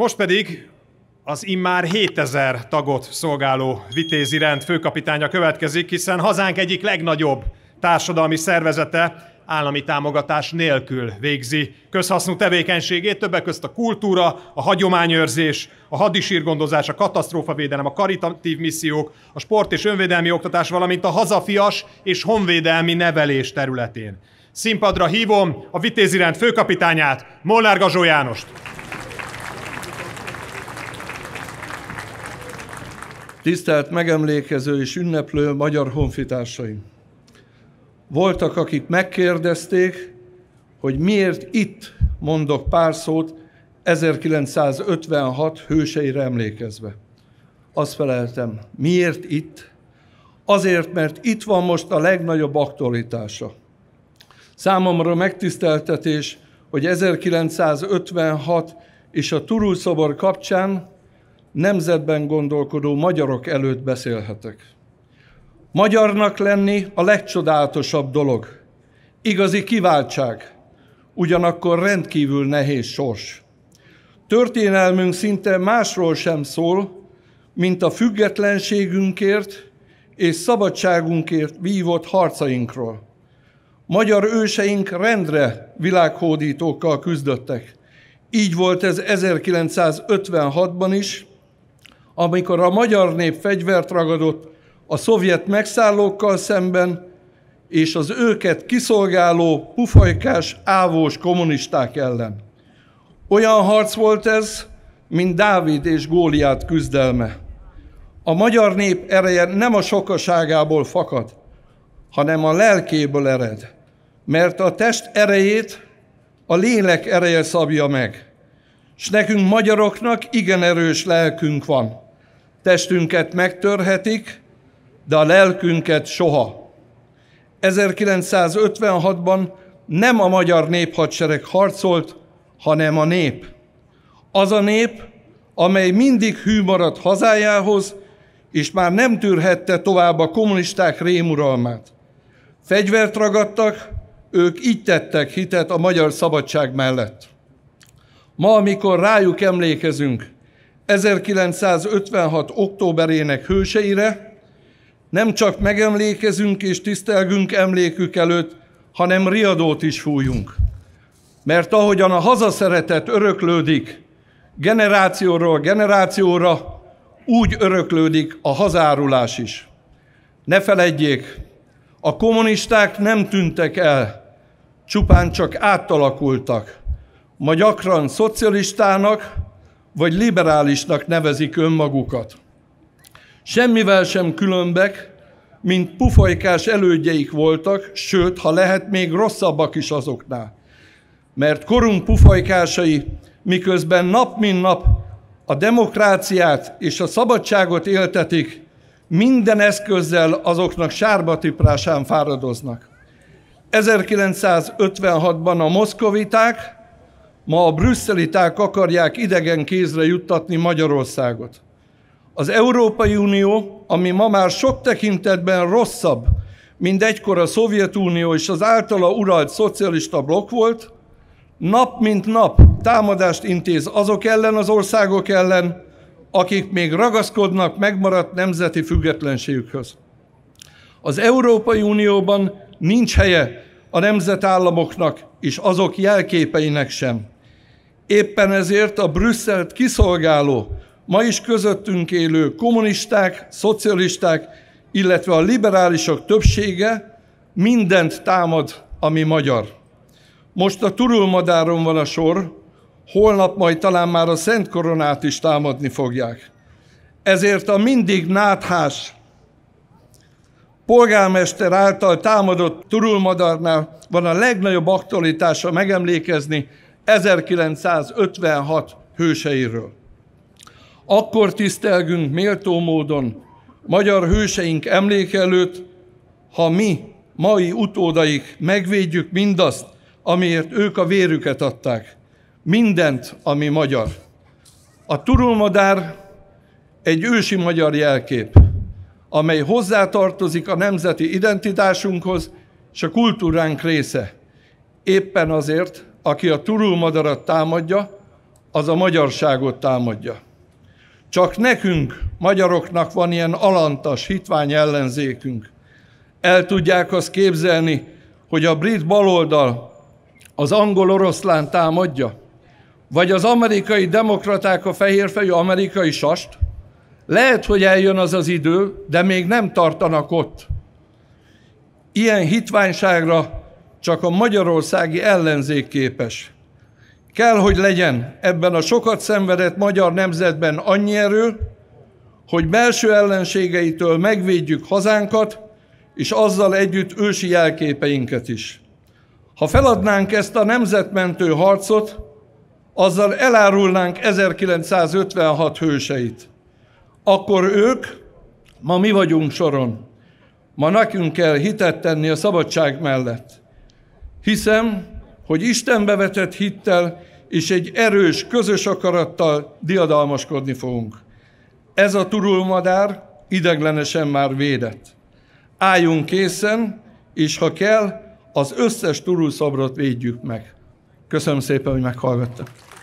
Most pedig az immár 7000 tagot szolgáló vitézi rend főkapitánya következik, hiszen hazánk egyik legnagyobb társadalmi szervezete állami támogatás nélkül végzi közhasznú tevékenységét, többek között a kultúra, a hagyományőrzés, a hadisírgondozás, a katasztrófavédelem, a karitatív missziók, a sport és önvédelmi oktatás, valamint a hazafias és honvédelmi nevelés területén. Színpadra hívom a vitézirend főkapitányát, Molnár Gazsó Jánost! Tisztelt megemlékező és ünneplő magyar honfitársaim! Voltak, akik megkérdezték, hogy miért itt mondok pár szót 1956 hőseire emlékezve. Azt feleltem, miért itt? Azért, mert itt van most a legnagyobb aktualitása. Számomra megtiszteltetés, hogy 1956 és a Turulszobor kapcsán nemzetben gondolkodó magyarok előtt beszélhetek. Magyarnak lenni a legcsodálatosabb dolog. Igazi kiváltság, ugyanakkor rendkívül nehéz sors. Történelmünk szinte másról sem szól, mint a függetlenségünkért és szabadságunkért vívott harcainkról. Magyar őseink rendre világhódítókkal küzdöttek. Így volt ez 1956-ban is, amikor a magyar nép fegyvert ragadott a szovjet megszállókkal szemben, és az őket kiszolgáló, pufajkás, ávós kommunisták ellen. Olyan harc volt ez, mint Dávid és Góliát küzdelme. A magyar nép ereje nem a sokaságából fakad, hanem a lelkéből ered, mert a test erejét a lélek ereje szabja meg. És nekünk magyaroknak igen erős lelkünk van. Testünket megtörhetik, de a lelkünket soha. 1956-ban nem a magyar néphadsereg harcolt, hanem a nép. Az a nép, amely mindig hű maradt hazájához, és már nem tűrhette tovább a kommunisták rémuralmát. Fegyvert ragadtak, ők így tettek hitet a magyar szabadság mellett. Ma, amikor rájuk emlékezünk, 1956. októberének hőseire, nem csak megemlékezünk és tisztelgünk emlékük előtt, hanem riadót is fújunk. Mert ahogyan a hazaszeretet öröklődik generációról generációra, úgy öröklődik a hazárulás is. Ne feledjék, a kommunisták nem tűntek el, csupán csak átalakultak. Ma gyakran szocialistának, vagy liberálisnak nevezik önmagukat. Semmivel sem különbek, mint pufajkás elődjeik voltak, sőt, ha lehet, még rosszabbak is azoknál. Mert korunk pufajkásai, miközben nap mint nap a demokráciát és a szabadságot éltetik, minden eszközzel azoknak sárbatiprásán fáradoznak. 1956-ban a moszkoviták, Ma a brüsszeliták akarják idegen kézre juttatni Magyarországot. Az Európai Unió, ami ma már sok tekintetben rosszabb, mint egykor a Szovjetunió és az általa uralt szocialista blokk volt, nap mint nap támadást intéz azok ellen az országok ellen, akik még ragaszkodnak megmaradt nemzeti függetlenségükhöz. Az Európai Unióban nincs helye a nemzetállamoknak és azok jelképeinek sem. Éppen ezért a Brüsszelt kiszolgáló, ma is közöttünk élő kommunisták, szocialisták, illetve a liberálisok többsége mindent támad, ami magyar. Most a turulmadáron van a sor, holnap majd talán már a Szent Koronát is támadni fogják. Ezért a mindig náthás polgármester által támadott turulmadarnál van a legnagyobb aktualitása megemlékezni 1956 hőseiről. Akkor tisztelgünk méltó módon magyar hőseink emléke előtt, ha mi, mai utódaik megvédjük mindazt, amiért ők a vérüket adták. Mindent, ami magyar. A turulmadár egy ősi magyar jelkép, amely hozzátartozik a nemzeti identitásunkhoz és a kultúránk része. Éppen azért, aki a turulmadarat támadja, az a magyarságot támadja. Csak nekünk, magyaroknak van ilyen alantas, hitvány ellenzékünk. El tudják azt képzelni, hogy a brit baloldal az angol oroszlán támadja, vagy az amerikai demokraták a fehérfejű amerikai sast, lehet, hogy eljön az az idő, de még nem tartanak ott. Ilyen hitványságra csak a magyarországi ellenzék képes. Kell, hogy legyen ebben a sokat szenvedett magyar nemzetben annyi erő, hogy belső ellenségeitől megvédjük hazánkat, és azzal együtt ősi jelképeinket is. Ha feladnánk ezt a nemzetmentő harcot, azzal elárulnánk 1956 hőseit. Akkor ők, ma mi vagyunk soron. Ma nekünk kell hitet tenni a szabadság mellett. Hiszem, hogy Isten bevetett hittel és egy erős, közös akarattal diadalmaskodni fogunk. Ez a turulmadár ideglenesen már védett. Álljunk készen, és ha kell, az összes turulszobrot védjük meg. Köszönöm szépen, hogy meghallgattak.